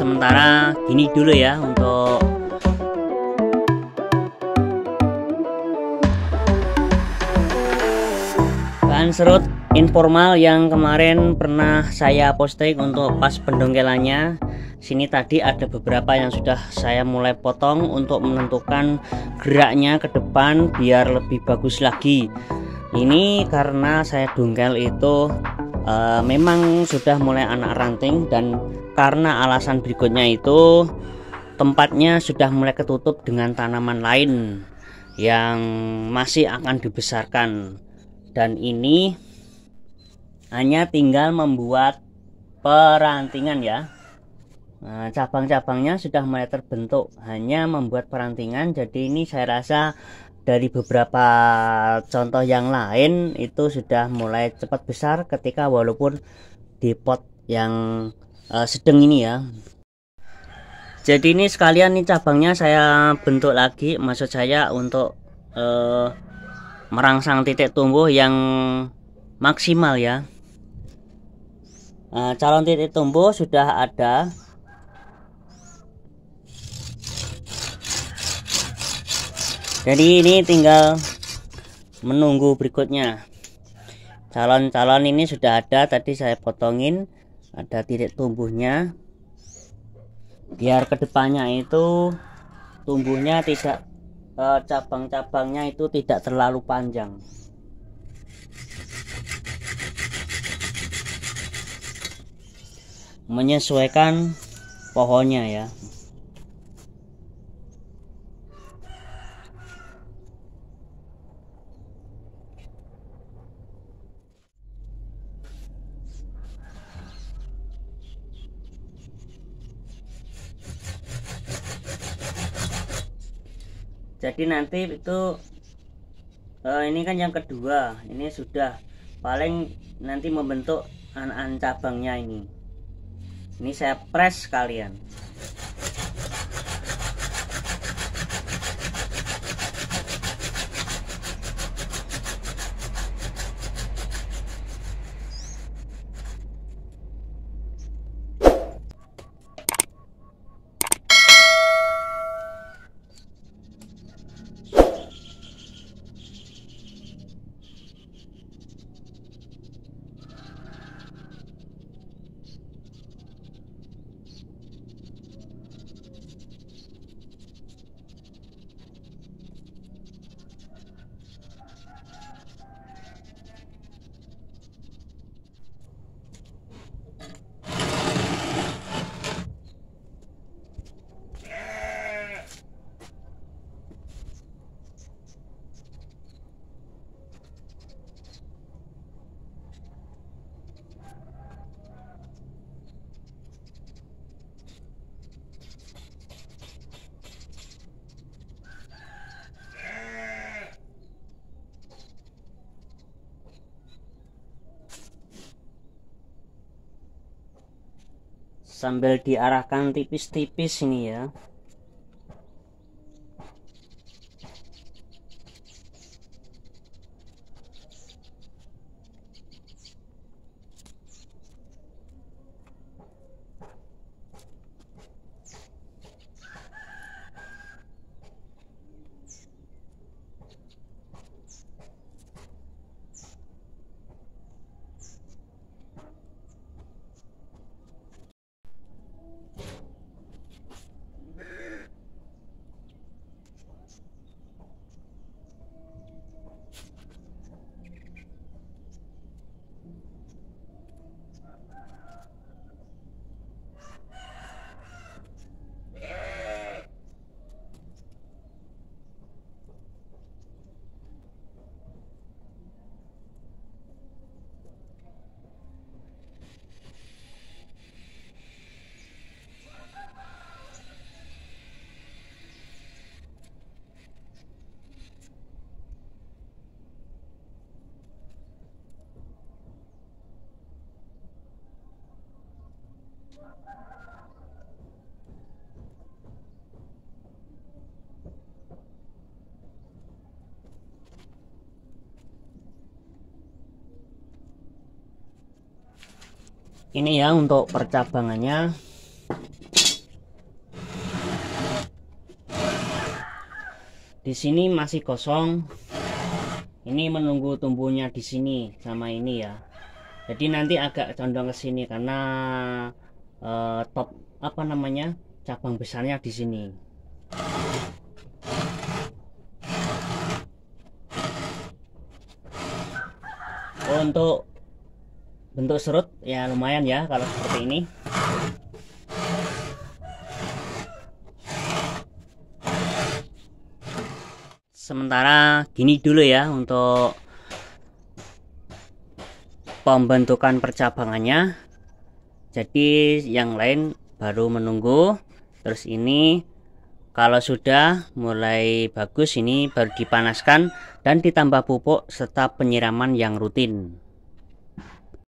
sementara gini dulu ya untuk bahan serut informal yang kemarin pernah saya posting untuk pas pendongkelannya sini tadi ada beberapa yang sudah saya mulai potong untuk menentukan geraknya ke depan biar lebih bagus lagi ini karena saya dongkel itu uh, memang sudah mulai anak ranting dan karena alasan berikutnya itu tempatnya sudah mulai ketutup dengan tanaman lain yang masih akan dibesarkan dan ini hanya tinggal membuat perantingan ya nah, cabang-cabangnya sudah mulai terbentuk, hanya membuat perantingan. Jadi ini saya rasa dari beberapa contoh yang lain itu sudah mulai cepat besar ketika walaupun di pot yang uh, eh, sedang ini ya jadi ini sekalian nih cabangnya saya bentuk lagi maksud saya untuk uh, merangsang titik tumbuh yang maksimal ya nah, calon titik tumbuh sudah ada jadi ini tinggal menunggu berikutnya calon-calon ini sudah ada tadi saya potongin ada titik tumbuhnya biar kedepannya itu tumbuhnya tidak e, cabang-cabangnya itu tidak terlalu panjang menyesuaikan pohonnya ya jadi nanti itu uh, ini kan yang kedua ini sudah paling nanti membentuk anak-anak cabangnya ini ini saya press kalian sambil diarahkan tipis-tipis ini ya ini ya untuk percabangannya di sini masih kosong ini menunggu tumbuhnya di sini sama ini ya jadi nanti agak condong ke sini karena eh, top apa namanya cabang besarnya di sini untuk bentuk serut ya lumayan ya kalau seperti ini sementara gini dulu ya untuk pembentukan percabangannya jadi yang lain baru menunggu terus ini kalau sudah mulai bagus ini baru dipanaskan dan ditambah pupuk serta penyiraman yang rutin